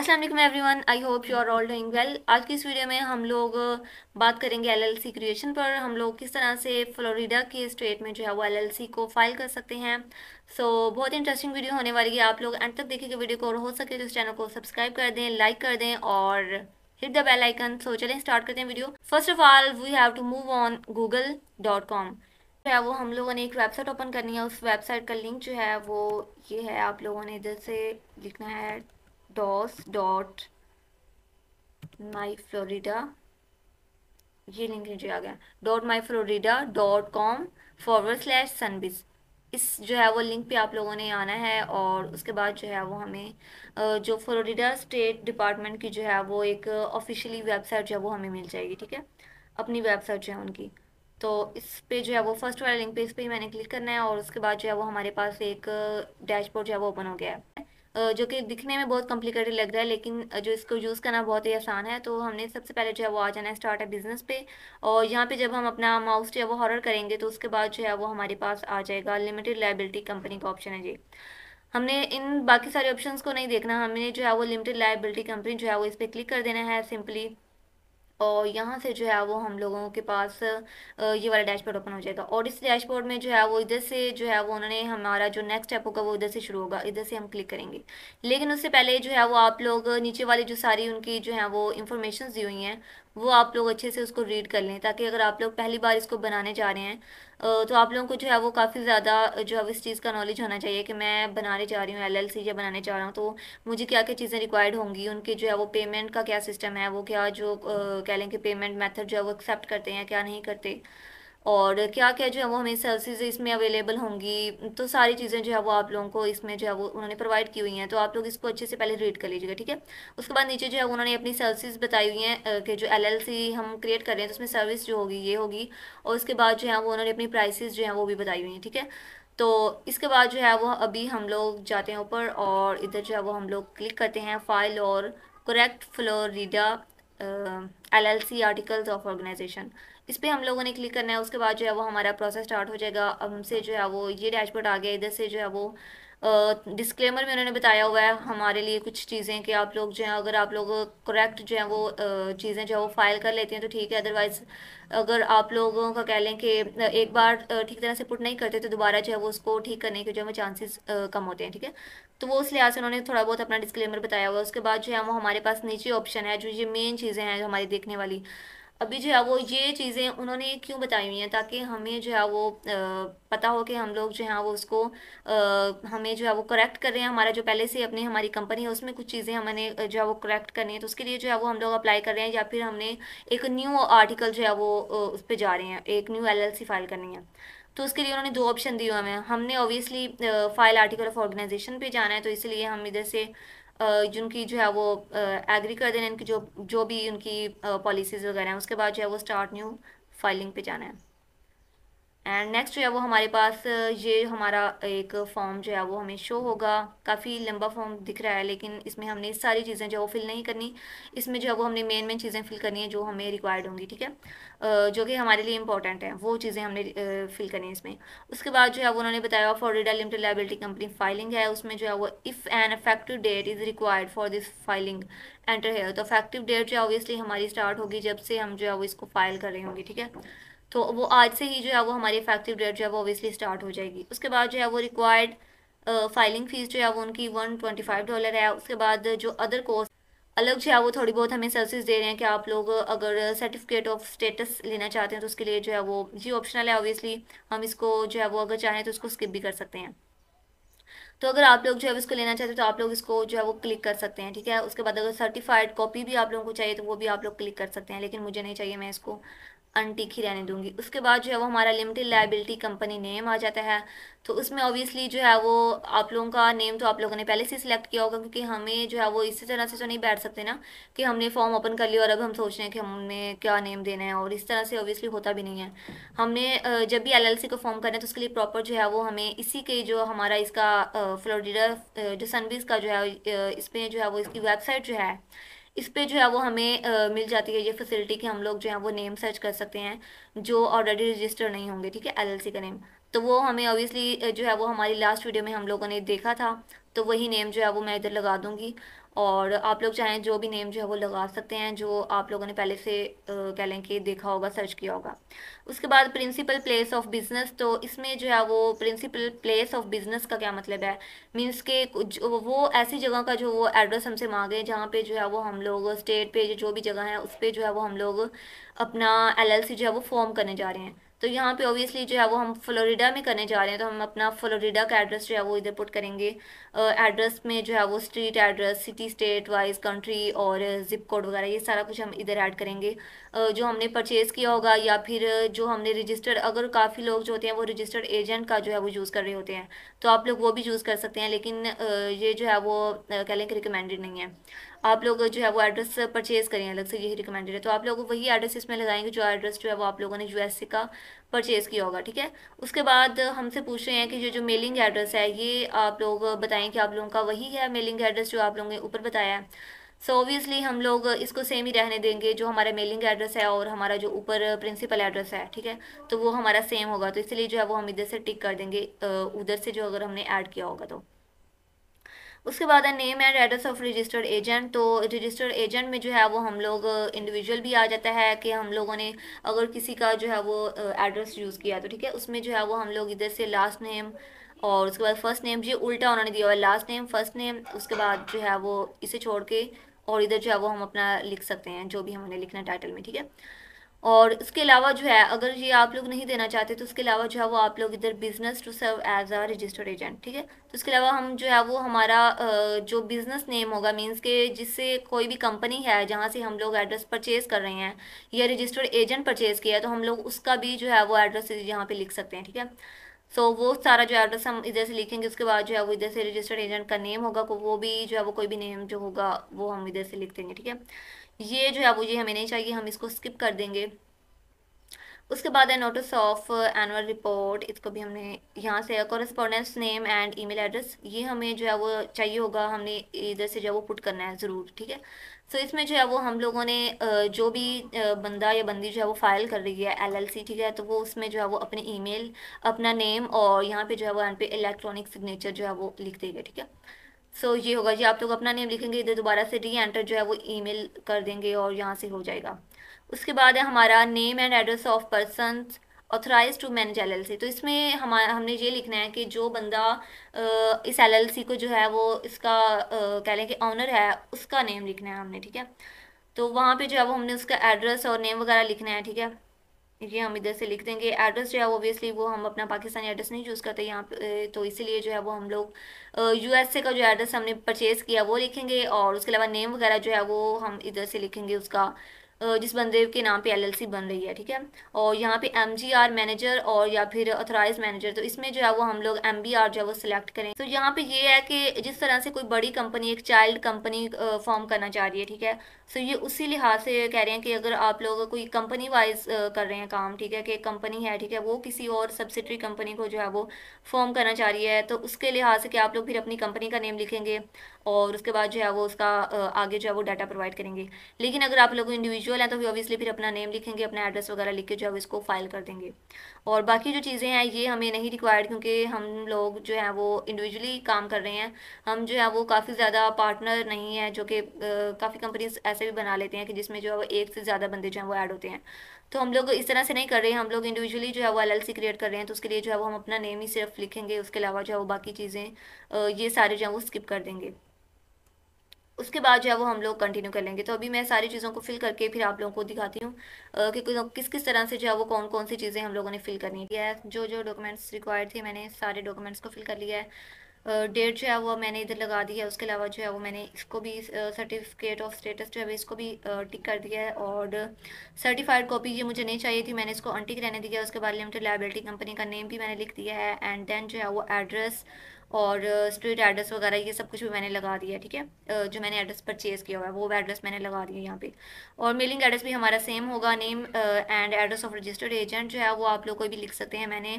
Aslam everyone I hope you are all doing well आज की इस वीडियो में हम लोग uh, बात करेंगे एलएलसी क्रिएशन पर हम लोग किस तरह से फ्लोरिडा के स्टेट में जो है वो एलएलसी को फाइल कर सकते हैं सो so, बहुत इंटरेस्टिंग वीडियो होने वाली है आप लोग एंड तक देखेंगे वीडियो को और हो सके तो इस चैनल को सब्सक्राइब कर दें लाइक कर दें और hit the bell icon so चलें स्टार्ट करते हैं video first of all we have to move on Google dot com जो है वो हम लोगों ने एक वेबसाइट ओपन करनी है उस वेबसाइट का लिंक जो है वो ये है आप लोगों ने इधर से लिखना है डॉस डॉट माई फ्लोरिडा ये लिंक नीचे आ गया dot my Florida dot com forward slash Sunbiz इस जो है वो लिंक पे आप लोगों ने आना है और उसके बाद जो है वो हमें जो फ्लोरिडा स्टेट डिपार्टमेंट की जो है वो एक ऑफिशियली वेबसाइट जो है वो हमें मिल जाएगी ठीक है अपनी वेबसाइट जो है उनकी तो इस पे जो है वो फर्स्ट वाला लिंक पे इस पर मैंने क्लिक करना है और उसके बाद जो है वो हमारे पास एक डैशबोर्ड जो है वो ओपन हो गया है जो कि दिखने में बहुत कॉम्प्लिकेटेड लग रहा है लेकिन जो इसको यूज़ करना बहुत ही आसान है तो हमने सबसे पहले जो है वो आ जाना है स्टार्ट है बिजनेस पे और यहाँ पे जब हम अपना माउस जो है वो हॉर करेंगे तो उसके बाद जो है वो हमारे पास आ जाएगा लिमिटेड लाइबिलिटी कंपनी का ऑप्शन है जी हमने इन बाकी सारे ऑप्शन को नहीं देखना हमने जो है वो लिमिटेड लाइबिलिटी कंपनी जो है वो इस पर क्लिक कर देना है सिंपली और यहाँ से जो है वो हम लोगों के पास ये वाला डैशबोर्ड ओपन हो जाएगा और इस डैशबोर्ड में जो है वो इधर से जो है वो उन्होंने हमारा जो नेक्स्ट स्टेप होगा वो इधर से शुरू होगा इधर से हम क्लिक करेंगे लेकिन उससे पहले जो है वो आप लोग नीचे वाली जो सारी उनकी जो है वो इन्फॉर्मेशन दी हुई हैं वो आप लोग अच्छे से उसको रीड कर लें ताकि अगर आप लोग पहली बार इसको बनाने जा रहे हैं तो आप लोगों को जो है वो काफ़ी ज़्यादा जो है इस चीज़ का नॉलेज होना चाहिए कि मैं बनाने जा रही हूँ एलएलसी या बनाने जा रहा हूँ तो मुझे क्या क्या चीज़ें रिक्वायर्ड होंगी उनके जो है वो पेमेंट का क्या सिस्टम है वो क्या जो कह लें कि पेमेंट मैथड जो है वो एक्सेप्ट करते हैं क्या नहीं करते और क्या क्या जो है वो हमें सर्विसेज इसमें अवेलेबल होंगी तो सारी चीज़ें जो है वो आप लोगों को इसमें जो है वो उन्होंने प्रोवाइड की हुई हैं तो आप लोग इसको अच्छे से पहले रीड कर लीजिएगा ठीक है उसके बाद नीचे जो है उन्होंने अपनी सर्विसेज बताई हुई हैं कि जो एलएलसी हम क्रिएट कर रहे हैं तो उसमें सर्विस जो होगी ये होगी और उसके बाद जो है वो उन्होंने अपनी प्राइसिस जो है वो भी बताई हुई हैं ठीक है तो इसके बाद जो है वो अभी हम लोग जाते हैं ऊपर और इधर जो है वो हम लोग क्लिक करते हैं फाइल और correct Florida L L C articles of organisation इस पर हम लोगों ने क्लिक करना है उसके बाद जो है वो हमारा प्रोसेस स्टार्ट हो जाएगा अब हमसे जो है वो ये डैशबोर्ड आ गया इधर से जो है वो डिस्क्लेमर में उन्होंने बताया हुआ है हमारे लिए कुछ चीज़ें कि आप लोग जो हैं अगर आप लोग करेक्ट जो है वो चीज़ें जो है वो फाइल कर लेती हैं तो ठीक है अदरवाइज़ अगर आप लोगों का कह लें कि एक बार ठीक तरह से पुट नहीं करते तो दोबारा जो है वो उसको ठीक करने के जो है चांसेस कम होते हैं ठीक है तो वो उस लिहाज से उन्होंने थोड़ा बहुत अपना डिस्क्लेमर बताया हुआ है उसके बाद जो है वो हमारे पास नीचे ऑप्शन है जो ये मेन चीज़ें हैं जो हमारी देखने वाली अभी जो है वो ये चीज़ें उन्होंने क्यों बताई हुई हैं ताकि हमें जो है वो पता हो कि हम लोग जो है वो उसको हमें जो है वो करेक्ट कर रहे हैं हमारा जो पहले से अपनी हमारी कंपनी है उसमें कुछ चीज़ें हमने जो है वो करेक्ट करनी है तो उसके लिए जो है वो हम लोग अप्लाई कर रहे हैं या फिर हमने एक न्यू आर्टिकल जो है वो उस पर जा रहे हैं एक न्यू एल फाइल करनी है तो उसके लिए उन्होंने दो ऑप्शन दिए हुए हैं हमने obviously file article of organisation पे जाना है तो इसलिए हम इधर से जिनकी जो है वो एग्री कर देना इनकी जो जो भी उनकी पॉलिसीज़ वगैरह हैं उसके बाद जो है वो स्टार्ट न्यू फाइलिंग पे जाना है एंड नेक्स्ट जो है वो हमारे पास ये हमारा एक फॉर्म जो है वो हमें शो होगा काफ़ी लंबा फॉर्म दिख रहा है लेकिन इसमें हमने सारी चीज़ें जो है वो फिल नहीं करनी इसमें जो है वो हमने मेन मेन चीज़ें फिल करनी है जो हमें रिक्वायर्ड होंगी ठीक है जो कि हमारे लिए इंपॉर्टेंट है वो चीज़ें हमने फिल करनी है इसमें उसके बाद जो है वो उन्होंने बताया Florida limited liability company filing है उसमें जो है वो if an effective date is required for this filing enter है तो अफेक्टिव डेट जो है ऑब्वियसली हमारी स्टार्ट होगी जब से हम जो है वो इसको फाइल कर रहे होंगे ठीक है तो वो आज से ही जो है वो हमारी इफेक्टिव डेट जो है वो ऑब्वियसली स्टार्ट हो जाएगी उसके बाद जो है वो रिक्वायर्ड फाइलिंग फ़ीस जो है वो उनकी वन ट्वेंटी फाइव डॉलर है उसके बाद जो अदर कोर्स अलग जो है वो थोड़ी बहुत हमें सर्विस दे रहे हैं कि आप लोग अगर सर्टिफिकेट ऑफ स्टेटस लेना चाहते हैं तो उसके लिए जो है वो ये ऑप्शनल है ऑब्वियसली हम इसको जो है वो अगर चाहें तो उसको स्किप भी कर सकते हैं तो अगर आप लोग जो है इसको लेना चाहते हो तो आप लोग इसको जो है वो क्लिक कर सकते हैं ठीक है उसके बाद अगर सर्टिफाइड कॉपी भी आप लोगों को चाहिए तो वो भी आप लोग क्लिक कर सकते हैं लेकिन मुझे नहीं चाहिए मैं इसको अनटिखी रहने दूंगी उसके बाद जो है वो हमारा लिमिटेड लाइबिलिटी कंपनी नेम आ जाता है तो उसमें ऑब्वियसली जो है वो आप लोगों का नेम तो आप लोगों ने पहले से सिलेक्ट किया होगा क्योंकि हमें जो है वो इसी तरह से तो नहीं बैठ सकते ना कि हमने फॉर्म ओपन कर लिया और अब हम सोच रहे हैं कि हमने क्या नेम देना है और इस तरह से ऑब्वियसली होता भी नहीं है हमने जब भी एल एल सी को फॉर्म करना है तो उसके लिए प्रॉपर जो है वो हमें इसी के जो हमारा इसका फ्लोरिडा जो सनबीज का जो है इसमें जो है वो इसकी वेबसाइट जो है इस पर जो है वो हमें आ, मिल जाती है ये फैसिलिटी कि हम लोग जो है वो नेम सर्च कर सकते हैं जो ऑलरेडी रजिस्टर नहीं होंगे ठीक है एलएलसी का नेम तो वो हमें ऑब्वियसली जो है वो हमारी लास्ट वीडियो में हम लोगों ने देखा था तो वही नेम जो है वो मैं इधर लगा दूँगी और आप लोग चाहें जो भी नेम जो है वो लगा सकते हैं जो आप लोगों ने पहले से कह लें कि देखा होगा सर्च किया होगा उसके बाद प्रिंसिपल प्लेस ऑफ बिजनेस तो इसमें जो है वो प्रिंसिपल प्लेस ऑफ बिजनेस का क्या मतलब है मींस के वो ऐसी जगह का जो वो एड्रेस हमसे मांगे जहाँ पे जो है वो हम लोग स्टेट पे जो भी जगह है उस पर जो है वो हम लोग अपना एल जो है वो फॉर्म करने जा रहे हैं तो यहाँ पे ऑब्वियसली जो है वो हम फ्लोरिडा में करने जा रहे हैं तो हम अपना फ्लोरिडा का एड्रेस जो है वो इधर पुट करेंगे एड्रेस में जो है वो street address city state wise country और जिप कोड वगैरह ये सारा कुछ हम इधर ऐड करेंगे uh, जो हमने परचेज़ किया होगा या फिर जो हमने रजिस्टर्ड अगर काफ़ी लोग जो होते हैं वो रजिस्टर्ड एजेंट का जो है वो यूज़ कर रहे होते हैं तो आप लोग वो भी यूज़ कर सकते हैं लेकिन uh, ये जो है वो uh, कह लें कि रिकमेंडेड नहीं है आप लोग जो है वो एड्रेस परचेज़ करें अलग से यही रिकमेंडेड है तो आप लोग वही एड्रेस इसमें लगाएंगे जो एड्रेस जो है वो आप लोगों ने यू का परचेज़ किया होगा ठीक है उसके बाद हमसे पूछ रहे हैं कि ये जो मेलिंग एड्रेस है ये आप लोग बताएं कि आप लोगों का वही है मेलिंग एड्रेस जो आप लोगों ने ऊपर बताया है सो ऑब्वियसली हम लोग इसको सेम ही रहने देंगे जो हमारा मेलिंग एड्रेस है और हमारा जो ऊपर प्रिंसिपल एड्रेस है ठीक है तो वो हमारा सेम होगा तो इसलिए जो है वो हम इधर से टिक कर देंगे उधर से जो अगर हमने ऐड किया होगा तो उसके बाद है name and address of registered agent तो रजिस्टर्ड एजेंट में जो है वो हम लोग इंडिविजुअल भी आ जाता है कि हम लोगों ने अगर किसी का जो है वो एड्रेस यूज़ किया तो ठीक है उसमें जो है वो हम लोग इधर से लास्ट नेम और उसके बाद फर्स्ट नेम जी उल्टा उन्होंने दिया हुआ है लास्ट नेम फर्स्ट नेम उसके बाद जो है वो इसे छोड़ के और इधर जो है वो हम अपना लिख सकते हैं जो भी हमने लिखना है टाइटल में ठीक है और इसके अलावा जो है अगर ये आप लोग नहीं देना चाहते तो उसके अलावा जो है वो आप लोग इधर business to serve as a registered agent ठीक है तो उसके अलावा हम जो है वो हमारा जो बिजनेस नेम होगा मींस के जिससे कोई भी कंपनी है जहाँ से हम लोग एड्रेस परचेज कर रहे हैं या रजिस्टर्ड एजेंट परचेज किया है तो हम लोग उसका भी जो है वो एड्रेस यहाँ पे लिख सकते हैं ठीक है सो so, वो सारा जो एड्रेस हम इधर से लिखेंगे उसके बाद जो है वो इधर से रजिस्टर्ड एजेंट का नेम होगा वो भी जो है वो कोई भी नेम जो होगा वो हम इधर से लिख देंगे ठीक है ये जो है वो ये हमें नहीं चाहिए हम इसको स्किप कर देंगे उसके बाद है नोटिस ऑफ एनुअल रिपोर्ट इसको भी हमने यहाँ से correspondence name and email address ये हमें जो है वो चाहिए होगा हमने इधर से जो है वो पुट करना है ज़रूर ठीक है सो so, इसमें जो है वो हम लोगों ने uh, जो भी uh, बंदा या बंदी जो है वो फाइल कर रही है एलएलसी ठीक है तो वो उसमें जो है वो अपने ईमेल अपना नेम और यहाँ पे जो है वो एंड पे इलेक्ट्रॉनिक सिग्नेचर जो है वो लिख देगा ठीक है सो so, ये होगा जी आप लोग अपना नेम लिखेंगे इधर दोबारा से री एंटर जो है वो ईमेल कर देंगे और यहाँ से हो जाएगा उसके बाद है हमारा name and address of person authorize to manage L तो इसमें हमारा हमने ये लिखना है कि जो बंदा इस एल को जो है वो इसका कह लें कि ऑनर है उसका नेम लिखना है हमने ठीक है तो वहाँ पर जो है वो हमने उसका एड्रेस और नेम वगैरह लिखना है ठीक है ये हाँ, हम इधर से लिख देंगे एड्रेस जो है ओबियसली वो हम अपना पाकिस्तानी एड्रेस नहीं चूज़ करते यहाँ पे तो इसीलिए जो है वो हम लोग यूएसए का जो एड्रेस हमने परचेज़ किया वो लिखेंगे और उसके अलावा नेम वगैरह जो है वो हम इधर से लिखेंगे उसका जिस बंदे के नाम पे एलएलसी बन रही है ठीक है और यहाँ पे एमजीआर मैनेजर और या फिर अथोराइज मैनेजर तो इसमें जो है वो हम लोग एमबीआर जो है वो सिलेक्ट करें तो यहाँ पे ये है कि जिस तरह से कोई बड़ी कंपनी एक चाइल्ड कंपनी फॉर्म करना चाह रही है ठीक है सो तो ये उसी लिहाज से कह रहे हैं कि अगर आप लोग कोई कंपनी वाइज कर रहे हैं काम ठीक है कि कंपनी है ठीक है वो किसी और सब्सिडरी कंपनी को जो है वो फॉर्म करना चाह रही है तो उसके लिहाज से कि आप लोग फिर अपनी कंपनी का नेम लिखेंगे और उसके बाद जो है वो उसका आगे जो है वो डाटा प्रोवाइड करेंगे लेकिन अगर आप लोग इंडिविजुअल इंडिविजुअल है तो भी ऑब्वियसली फिर अपना नेम लिखेंगे अपना एड्रेस वगैरह लिख के जो है इसको फाइल कर देंगे और बाकी जो चीज़ें हैं ये हमें नहीं रिक्वायर्ड क्योंकि हम लोग जो है वो इंडिविजुअली काम कर रहे हैं हम जो है वो काफ़ी ज़्यादा पार्टनर नहीं है जो कि काफ़ी कंपनीज ऐसे भी बना लेते हैं कि जिसमें जो है वो एक से ज़्यादा बंदे जो हैं वो ऐड होते हैं तो हम लोग इस तरह से नहीं कर रहे हैं हम लोग इंडिविजुअली जो है वो एल क्रिएट कर रहे हैं तो उसके लिए जो है वो हम अपना नेम ही सिर्फ लिखेंगे उसके अलावा जो है वो बाकी चीज़ें ये सारे जो है वो स्किप कर देंगे उसके बाद जो है वो हम लोग कंटिन्यू कर लेंगे तो अभी मैं सारी चीज़ों को फिल करके फिर आप लोगों को दिखाती हूँ कि किस किस तरह से जो है वो कौन कौन सी चीज़ें हम लोगों ने फिल करनी है जो जो डॉक्यूमेंट्स रिक्वायर्ड थे मैंने सारे डॉक्यूमेंट्स को फिल कर लिया है डेट जो है वो मैंने इधर लगा दी है उसके अलावा जो है वो मैंने इसको भी सर्टिफिकेट ऑफ स्टेटस जो है इसको भी टिक कर दिया है और सर्टिफाइड कॉपी ये मुझे नहीं चाहिए थी मैंने इसको अनटिक रहने दिया उसके बाद लिमिटेड लाइबिलिटी कंपनी का नेम भी मैंने लिख दिया है एंड देन जो है वो एड्रेस और स्ट्रीट एड्रेस वगैरह ये सब कुछ भी मैंने लगा दिया ठीक है जो मैंने एड्रेस परचेज़ किया हुआ है वो एड्रेस मैंने लगा दिया यहाँ पे और मेलिंग एड्रेस भी हमारा सेम होगा name and address of registered agent जो है वो आप लोग कोई भी लिख सकते हैं मैंने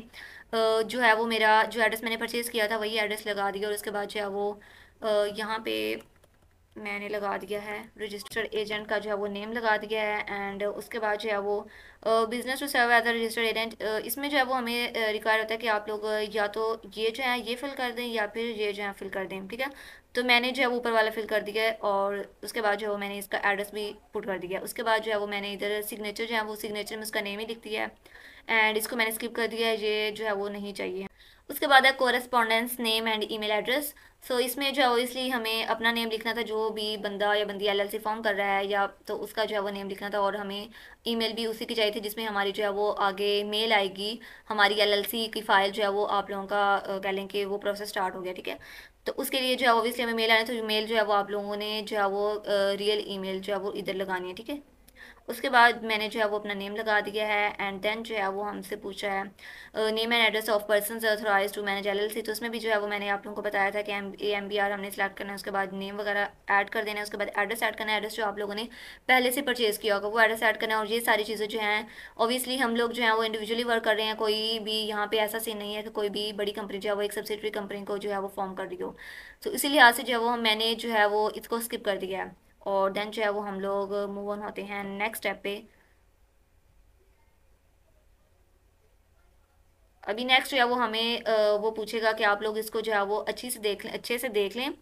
जो है वो मेरा जो एड्रेस मैंने परचेज़ किया था वही एड्रेस लगा दिया और उसके बाद जो है वो यहाँ पे मैंने लगा दिया है रजिस्टर्ड एजेंट का जो है वो नेम लगा दिया है एंड उसके बाद जो है वो business to serve as a registered agent इसमें जो है वो हमें रिक्वायर होता है कि आप लोग या तो ये जो है ये फिल कर दें या फिर ये जो है फिल कर दें ठीक है तो मैंने जो है वो ऊपर वाला फिल कर दिया है और उसके बाद जो है वो मैंने इसका एड्रेस भी पुट कर दिया है उसके बाद जो है वो मैंने इधर सिग्नेचर जो है वो सिग्नेचर में उसका नेम ही लिख दिया है एंड इसको मैंने स्किप कर दिया है ये जो है वो नहीं चाहिए उसके बाद है correspondence name and email address so इसमें जो है वो इसलिए हमें अपना नेम लिखना था जो भी बंदा या बंदी एलएलसी फॉर्म कर रहा है या तो उसका जो है वो नेम लिखना था और हमें ईमेल भी उसी की चाहिए थी जिसमें हमारी जो है वो आगे मेल आएगी हमारी एलएलसी की फ़ाइल जो है वो आप लोगों का कह लें कि वो प्रोसेस स्टार्ट हो गया ठीक है तो उसके लिए जो है ओबियसली हमें मेल आना है तो मेल जो है वो आप लोगों ने जो है वो रियल मेल जो है वो इधर लगानी है ठीक है उसके बाद मैंने जो है वो अपना नेम लगा दिया है एंड देन जो है वो हमसे पूछा है name and address of person authorize to manage LLC तो उसमें भी जो है वो मैंने आप लोगों को बताया था कि M A M B R हमने सेलेक्ट करना है उसके बाद नेम वगैरह ऐड कर देना है उसके बाद एड्रेस ऐड करना है एड्रेस जो आप लोगों ने पहले से परचेज़ किया होगा वो एड्रेस ऐड करना है और ये सारी चीज़ें जो हैं ओबियसली हम लोग जो है वो इंडिविजुअली वर्क कर रहे हैं कोई भी यहाँ पर ऐसा सीन नहीं है कि कोई भी बड़ी कंपनी जो है वो एक सब्सिडरी कंपनी को जो है वो फॉर्म कर रही हो तो इसी लिहाज से जो है वो मैंने जो है वो इसको स्किप कर दिया है और देन जो है वो हम लोग मूव ऑन होते हैं नेक्स्ट स्टेप पे अभी नेक्स्ट जो है वो हमें वो पूछेगा कि आप लोग इसको जो है वो अच्छी से देख लें अच्छे से देख लें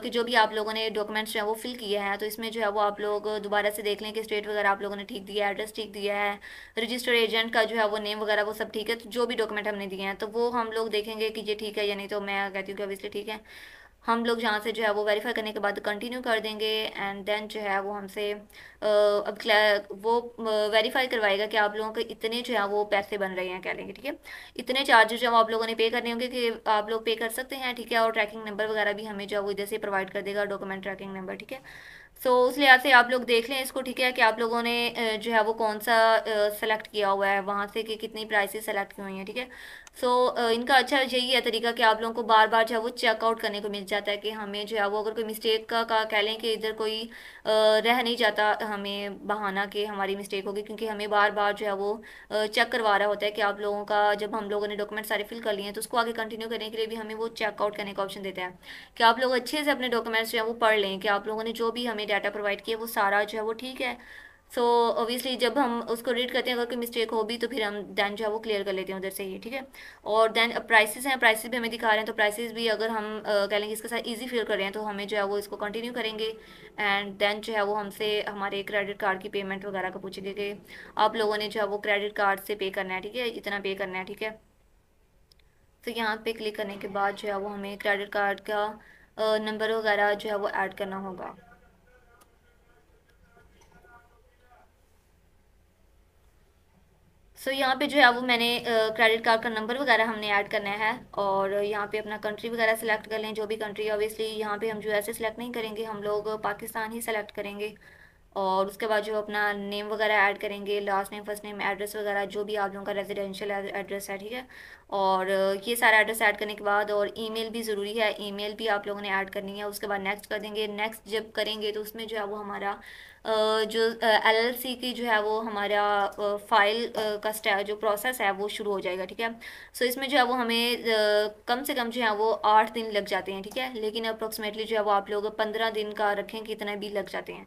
कि जो भी आप लोगों ने डॉक्यूमेंट्स जो है वो फिल किए हैं तो इसमें जो है वो आप लोग दोबारा से देख लें कि स्टेट वगैरह आप लोगों ने ठीक दिया है एड्रेस ठीक दिया है रजिस्टर्ड एजेंट का जो है वो नेम वगैरह वो सब ठीक है तो जो भी डॉक्यूमेंट हमने दिए हैं तो वो हम लोग देखेंगे कि ये ठीक है या नहीं तो मैं कहती हूँ कि ऑब्वियसली ठीक है हम लोग जहाँ से जो है वो वेरीफाई करने के बाद कंटिन्यू कर देंगे एंड देन जो है वो हमसे अब वो वेरीफाई करवाएगा कि आप लोगों के इतने जो है वो पैसे बन रहे हैं कह लेंगे ठीक है इतने चार्जेस जो है आप लोगों ने पे करने होंगे कि आप लोग पे कर सकते हैं ठीक है और ट्रैकिंग नंबर वगैरह भी हमें जो है वो इधर से प्रोवाइड कर देगा डॉक्यूमेंट ट्रैकिंग नंबर ठीक है सो so, उस लिहाज से आप लोग देख लें इसको ठीक है कि आप लोगों ने जो है वो कौन सा सेलेक्ट किया हुआ है वहाँ से कि कितनी प्राइसेस सेलेक्ट की हुई हैं ठीक है सो so, uh, इनका अच्छा यही है तरीका कि आप लोगों को बार बार जो है वो चेकआउट करने को मिल जाता है कि हमें जो है वो अगर कोई मिस्टेक का, का कह लें कि इधर कोई uh, रह नहीं जाता हमें बहाना कि हमारी मिस्टेक होगी क्योंकि हमें बार बार जो है वो चेक uh, करवा रहा होता है कि आप लोगों का जब हम लोगों ने डॉक्यूमेंट सारे फिल कर लिए हैं तो उसको आगे कंटिन्यू करने के लिए भी हमें वो चेकआउट करने का ऑप्शन देता है कि आप लोग अच्छे से अपने डॉक्यूमेंट्स जो है वो पढ़ लें कि आप लोगों ने जो भी हमें डाटा प्रोवाइड किया वो सारा जो है वो ठीक है सो so, ऑब्वियसली जब हम उसको रीड करते हैं अगर कोई मिस्टेक हो भी तो फिर हम दैन जो है वो क्लियर कर लेते हैं उधर से ही ठीक है और दैन प्राइसेस uh, हैं प्राइसेस भी हमें दिखा रहे हैं तो प्राइसेस भी अगर हम uh, कह लेंगे इसके साथ इजी फील कर रहे हैं तो हमें जो है वो इसको कंटिन्यू करेंगे एंड दैन जो है वो हमसे हमारे क्रेडिट कार्ड की पेमेंट वगैरह का पूछेंगे कि आप लोगों ने जो है वो क्रेडिट कार्ड से पे करना है ठीक है इतना पे करना है ठीक है तो यहाँ पे क्लिक करने के बाद जो है वो हमें क्रेडिट कार्ड का नंबर uh, वगैरह जो है वो ऐड करना होगा सो so, यहाँ पे जो है वो मैंने क्रेडिट कार्ड का नंबर वगैरह हमने ऐड करना है और यहाँ पे अपना कंट्री वगैरह सेलेक्ट कर लें जो भी कंट्री ऑब्वियसली यहाँ पे हम जो ऐसे सेलेक्ट नहीं करेंगे हम लोग पाकिस्तान ही सेलेक्ट करेंगे और उसके बाद जो अपना नेम वगैरह ऐड करेंगे last name first name address वगैरह जो भी आप लोगों का रेजिडेंशियल एड्रेस है ठीक है और ये सारा एड्रेस ऐड करने के बाद और ईमेल भी ज़रूरी है ईमेल भी आप लोगों ने ऐड करनी है उसके बाद नेक्स्ट कर देंगे नेक्स्ट जब करेंगे तो उसमें जो है वो हमारा जो एल की जो है वो हमारा फाइल का जो प्रोसेस है वो शुरू हो जाएगा ठीक है सो so इसमें जो है वो हमें कम से कम जो है वो आठ दिन लग जाते हैं ठीक है लेकिन अप्रोक्सीमेटली जो है वो आप लोग पंद्रह दिन का रखें कितना भी लग जाते हैं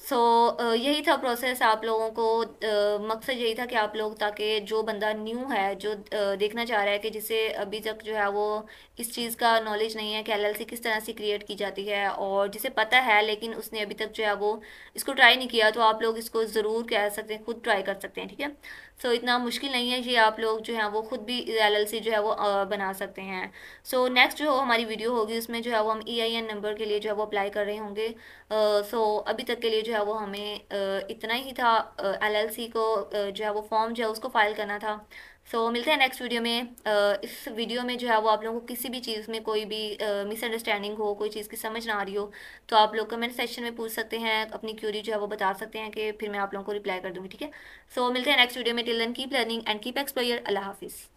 सो so, uh, यही था प्रोसेस आप लोगों को uh, मकसद यही था कि आप लोग ताकि जो बंदा न्यू है जो uh, देखना चाह रहा है कि जिसे अभी तक जो है वो इस चीज़ का नॉलेज नहीं है कि एल किस तरह से क्रिएट की जाती है और जिसे पता है लेकिन उसने अभी तक जो है वो इसको ट्राई नहीं किया तो आप लोग इसको ज़रूर कह सकते हैं खुद ट्राई कर सकते हैं ठीक है सो so, इतना मुश्किल नहीं है ये आप लोग जो है वो ख़ुद भी एल जो है वो बना सकते हैं सो so, नेक्स्ट जो हमारी वीडियो होगी उसमें जो है वो हम ई e नंबर के लिए जो है वो अप्लाई कर रहे होंगे सो uh, so, अभी तक के लिए जो है वो हमें uh, इतना ही था एल को जो है वो फॉर्म जो है उसको फ़ाइल करना था सो so, मिलते हैं नेक्स्ट वीडियो में इस वीडियो में जो है वो आप लोगों को किसी भी चीज़ में कोई भी मिसअंडरस्टैंडिंग हो कोई चीज़ की समझ ना आ रही हो तो आप लोग कमेंट सेक्शन में पूछ सकते हैं अपनी क्यूरी जो है वो बता सकते हैं कि फिर मैं आप लोगों को रिप्लाई कर दूँगी ठीक है सो so, मिलते हैं नेक्स्ट वीडियो में till keep learning and keep explore अल्लाह हाफिज़